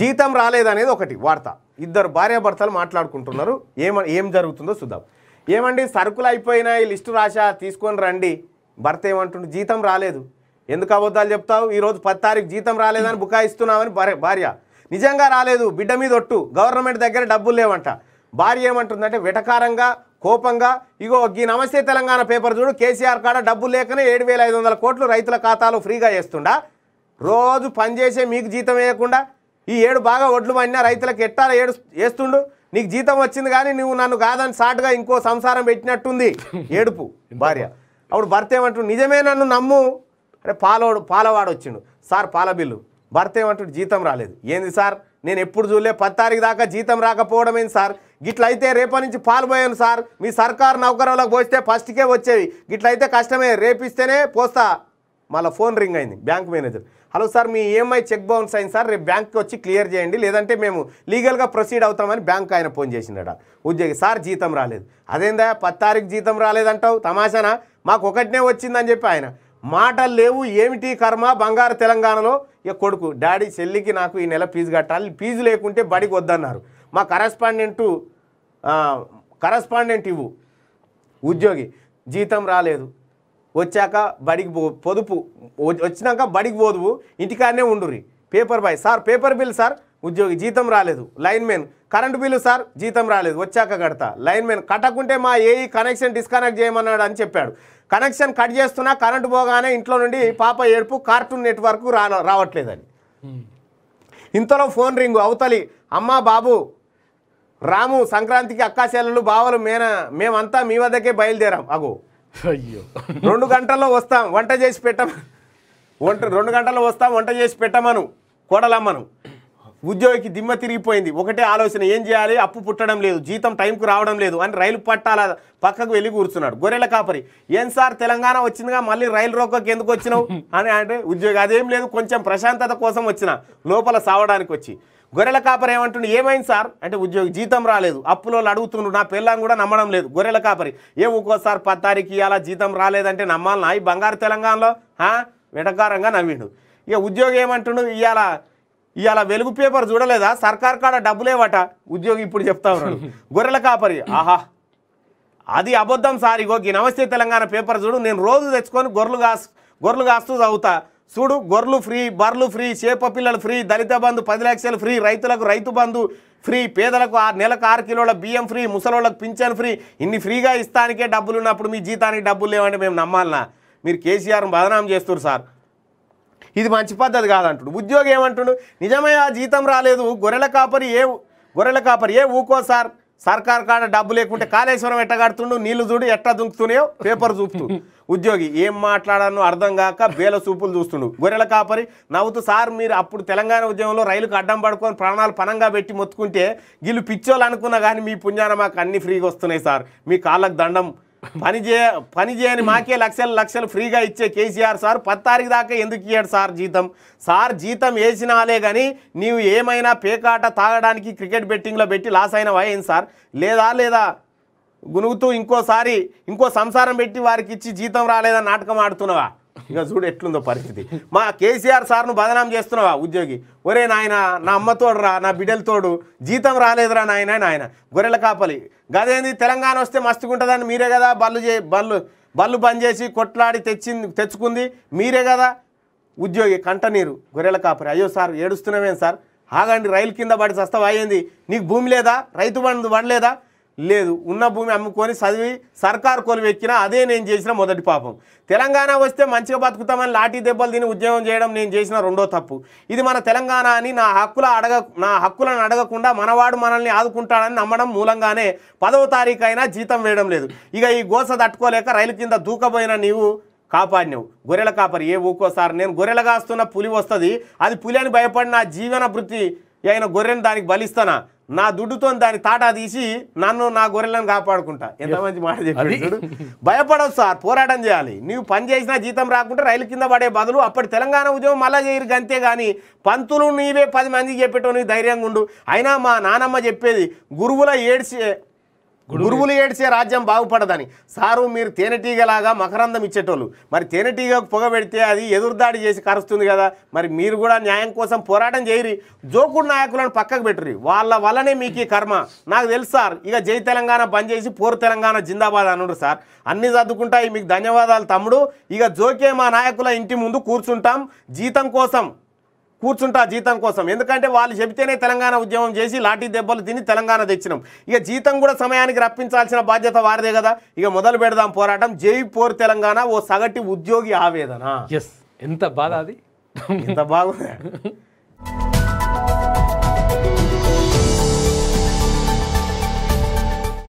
జీతం రాలేదనేది ఒకటి వార్త ఇద్దరు భార్యాభర్తలు మాట్లాడుకుంటున్నారు ఏమ ఏం జరుగుతుందో చూద్దాం ఏమండి సరుకులు అయిపోయినాయి లిస్టు రాశా తీసుకొని రండి భర్త ఏమంటుండు జీతం రాలేదు ఎందుకు అబద్ధాలు చెప్తావు ఈరోజు పది తారీఖు జీతం రాలేదని బుకాయిస్తున్నామని భార్య భార్య నిజంగా రాలేదు బిడ్డ మీద ఒట్టు గవర్నమెంట్ దగ్గర డబ్బులు లేవంట భార్య ఏమంటుందంటే వెటకారంగా కోపంగా ఇగో ఈ నమస్తే తెలంగాణ పేపర్ చూడు కేసీఆర్ కాడ డబ్బులు లేకనే ఏడు వేల ఐదు వందల కోట్లు రైతుల ఖాతాలో ఫ్రీగా చేస్తుండ రోజు పనిచేసే మీకు జీతం వేయకుండా ఈ ఏడు బాగా ఒడ్లు మన్నా రైతులకు ఎట్టాల ఏడు వేస్తుండు నీకు జీతం వచ్చింది కానీ నువ్వు నన్ను కాదని సాటుగా ఇంకో సంసారం పెట్టినట్టుంది ఏడుపు భార్య అప్పుడు భర్త ఏమంటుండు నిజమే నన్ను నమ్ము అరే పాలవాడు పాలవాడు వచ్చిండు సార్ పాల బిల్లు భర్త ఏమంటుడు జీతం రాలేదు ఏంది సార్ నేను ఎప్పుడు చూడలే తారీఖు దాకా జీతం రాకపోవడం ఏంది సార్ గిట్లయితే రేపటి నుంచి పాల్పోయాను సార్ మీ సర్కారు నౌకరులకు పోస్తే ఫస్ట్కే వచ్చేవి గిట్లయితే కష్టమే రేపిస్తేనే పోస్తా మళ్ళీ ఫోన్ రింగ్ అయింది బ్యాంక్ మేనేజర్ హలో సార్ మీ ఈఎంఐ చెక్ బౌన్స్ అయింది సార్ రేపు బ్యాంక్కి వచ్చి క్లియర్ చేయండి లేదంటే మేము లీగల్గా ప్రొసీడ్ అవుతామని బ్యాంక్ ఆయన ఫోన్ చేసినాడ ఉద్యోగి సార్ జీతం రాలేదు అదేందా పది తారీఖు జీతం రాలేదంటావు తమాషానా మాకు ఒకటినే వచ్చిందని చెప్పి ఆయన మాటలు లేవు ఏమిటి కర్మ బంగారు తెలంగాణలో ఇక కొడుకు డాడీ చెల్లికి నాకు ఈ నెల ఫీజు కట్టాలి ఫీజు లేకుంటే బడికి వద్దన్నారు మా కరస్పాండెంటు కరస్పాండెంట్ ఇవ్వు ఉద్యోగి జీతం రాలేదు వచ్చాక బడికి పొదుపు వచ్చినాక బడికి పోదువు ఇంటికాడనే ఉండుర్రి paper boy sir paper bill sir ఉద్యోగి జీతం రాలేదు line men current bill sir జీతం రాలేదు వచ్చాక కడతా లైన్ మెన్ కట్టకుంటే మా ఏ కనెక్షన్ డిస్కనెక్ట్ చేయమన్నాడు అని చెప్పాడు కనెక్షన్ కట్ చేస్తున్నా కరెంటు పోగానే ఇంట్లో నుండి పాప ఏడుపు కార్టూన్ నెట్వర్క్ రా రావట్లేదని ఇంతలో ఫోన్ రింగు అవతలి అమ్మా బాబు రాము సంక్రాంతికి అక్కాశాలలు బావలు మేన మేమంతా మీ వద్దకే బయలుదేరాం అగో అయ్యో రెండు గంటల్లో వస్తాం వంట చేసి పెట్టమను వంట రెండు గంటల్లో వస్తాం వంట చేసి పెట్టమను కోడలమ్మను ఉద్యోగికి దిమ్మ తిరిగిపోయింది ఒకటే ఆలోచన ఏం చేయాలి అప్పు పుట్టడం లేదు జీతం టైంకు రావడం లేదు అని రైలు పట్టాల పక్కకు వెళ్ళి కూర్చున్నాడు గొర్రెల కాపరి ఏం సార్ తెలంగాణ వచ్చిందిగా మళ్ళీ రైలు రోకకి ఎందుకు వచ్చినావు అని అంటే ఉద్యోగి అదేం లేదు కొంచెం ప్రశాంతత కోసం వచ్చిన లోపల సావడానికి వచ్చి గొర్రెల కాపరి ఏమంటుండే ఏమైంది సార్ అంటే ఉద్యోగి జీతం రాలేదు అప్పులో అడుగుతుండ్రు నా పిల్లని కూడా నమ్మడం లేదు గొర్రెల కాపరి ఏ ఒక్కోసారి పత్తారికి ఇవ్వాలా జీతం రాలేదంటే నమ్మాలనా ఈ బంగారు తెలంగాణలో వెటకారంగా నవ్విండు ఇక ఉద్యోగి ఏమంటుండు ఇవాళ ఇవాళ వెలుగు పేపర్ చూడలేదా సర్కార్ కాడ డబ్బులేవట ఉద్యోగి ఇప్పుడు చెప్తా ఉన్నాడు గొర్రెల కాపరి ఆహా అది అబద్ధం సార్ ఈ నమస్తే తెలంగాణ పేపర్ చూడు నేను రోజు తెచ్చుకొని గొర్రెలు కాస్ గొర్రెలు కాస్తూ చదువుతా చూడు గొర్రెలు ఫ్రీ బర్రెలు ఫ్రీ చేప పిల్లలు ఫ్రీ దళిత బంధు పది లక్షలు ఫ్రీ రైతులకు రైతు బంధు ఫ్రీ పేదలకు ఆరు నెలకు ఆరు కిలోల బియ్యం ఫ్రీ ముసలోళ్ళకు పింఛన్ ఫ్రీ ఇన్ని ఫ్రీగా ఇస్తానికే డబ్బులు ఉన్నప్పుడు మీ జీతానికి డబ్బులు లేవంటే మేము నమ్మాలనా మీరు కేసీఆర్ బదనాం చేస్తారు సార్ ఇది మంచి పద్ధతి కాదంటుడు ఉద్యోగి ఏమంటుడు నిజమే ఆ జీతం రాలేదు గొర్రెల కాపరి ఏ గొర్రెల కాపరి ఏ ఊకో సార్ సర్కార్ కాడ డబ్బు లేకుంటే కాళేశ్వరం ఎట్ట కడుతుండు నీళ్లు చూడు ఎట్ట దుంకుతున్నాయో పేపర్ చూపుతూ ఉద్యోగి ఏం మాట్లాడాను అర్థం కాక బేల చూపులు చూస్తుండు గొర్రెల కాపరి నవ్వుతూ సార్ మీరు అప్పుడు తెలంగాణ ఉద్యమంలో రైలుకు అడ్డం పడుకొని ప్రాణాలు పనంగా పెట్టి మొత్తుకుంటే వీళ్ళు పిచ్చోళ్ళు అనుకున్నా కానీ మీ పుణ్యాన మాకు అన్ని ఫ్రీగా వస్తున్నాయి సార్ మీ కాళ్ళకు దండం పని చే పని చేయని మాకే లక్షలు లక్షలు ఫ్రీగా ఇచ్చే కేసీఆర్ సార్ తారీఖు దాకా ఎందుకు ఇయ్యాడు సార్ జీతం సార్ జీతం వేసినాలే కానీ నీవు ఏమైనా పేకాట తాగడానికి క్రికెట్ బెట్టింగ్లో పెట్టి లాస్ అయినా ఏం సార్ లేదా లేదా గునుగుతూ ఇంకోసారి ఇంకో సంసారం పెట్టి వారికి ఇచ్చి జీతం రాలేదని నాటకం ఆడుతున్నావా ఇక చూడు ఎట్లుందో పరిస్థితి మా కేసీఆర్ సార్ను బదనాం చేస్తున్నావా ఉద్యోగి ఒరే నాయన నా అమ్మతోడు రా నా బిడ్డలతోడు జీతం రాలేదురా నాయన నాయన గొర్రెల కాపలి గదేంది తెలంగాణ వస్తే మస్తుకుంటుందని మీరే కదా బళ్ళు చే బళ్ళు బళ్ళు బంద్ చేసి కొట్లాడి తెచ్చింది తెచ్చుకుంది మీరే కదా ఉద్యోగి కంటనీరు గొర్రెల కాపరి అయ్యో సార్ ఏడుస్తున్నామేం సార్ ఆగండి రైలు కింద పడి సస్తవ అయ్యింది నీకు భూమి లేదా రైతు బంధు పడలేదా లేదు ఉన్న భూమి అమ్ముకొని చదివి సర్కార్ కొలువెక్కినా అదే నేను చేసిన మొదటి పాపం తెలంగాణ వస్తే మంచిగా బతుకుతామని లాఠీ దెబ్బలు తిని ఉద్యమం చేయడం నేను చేసిన రెండో తప్పు ఇది మన తెలంగాణ అని నా హక్కుల అడగ నా హక్కులను అడగకుండా మనవాడు మనల్ని ఆదుకుంటాడని నమ్మడం మూలంగానే పదవ తారీఖు అయినా జీతం వేయడం లేదు ఇక ఈ గోస తట్టుకోలేక రైలు కింద దూకబోయిన నీవు కాపాడినవు గొర్రెల కాపరి ఏ ఊకోసారి నేను గొర్రెలు కాస్తున్న పులి వస్తుంది అది పులి అని భయపడిన జీవన వృత్తి ఆయన గొర్రెను దానికి బలిస్తానా నా దుడ్డుతో దాని తాటా తీసి నన్ను నా గొర్రెలను కాపాడుకుంటా ఎంత మంచి మాట చెప్పి భయపడవు సార్ పోరాటం చేయాలి నువ్వు పని చేసినా జీతం రాకుంటే రైలు కింద పడే బదులు అప్పటి తెలంగాణ ఉద్యమం మళ్ళా చేయరు అంతే కానీ పంతులు నీవే పది మందికి చెప్పేటో నీ ధైర్యంగా ఉండు అయినా మా నానమ్మ చెప్పేది గురువుల ఏడ్చి గురువులు ఏడ్చే రాజ్యం బాగుపడదని సారు మీరు తేనెటీగలాగా మకరందం ఇచ్చేటోళ్ళు మరి తేనెటీగకు పొగ పెడితే అది ఎదురుదాడి చేసి కరుస్తుంది కదా మరి మీరు కూడా న్యాయం కోసం పోరాటం చేయరి జోకుడు నాయకులను పక్కకు పెట్టుర్రి వాళ్ళ వల్లనే మీకు ఈ కర్మ నాకు తెలుసు సార్ ఇక జై తెలంగాణ బంద్ చేసి పోరు తెలంగాణ జిందాబాద్ అనుడు సార్ అన్నీ చదువుకుంటాయి మీకు ధన్యవాదాలు తమ్ముడు ఇక జోకే మా నాయకుల ఇంటి ముందు కూర్చుంటాం జీతం కోసం కూర్చుంటా జీతం కోసం ఎందుకంటే వాళ్ళు చెబితేనే తెలంగాణ ఉద్యమం చేసి లాఠీ దెబ్బలు తిని తెలంగాణ తెచ్చినాం ఇక జీతం కూడా సమయానికి రప్పించాల్సిన బాధ్యత వారిదే కదా ఇక మొదలు పెడదాం పోరాటం జై పోర్ తెలంగాణ ఓ సగటి ఉద్యోగి ఆవేదన ఎస్ ఎంత బాధ అది ఎంత బాగుంది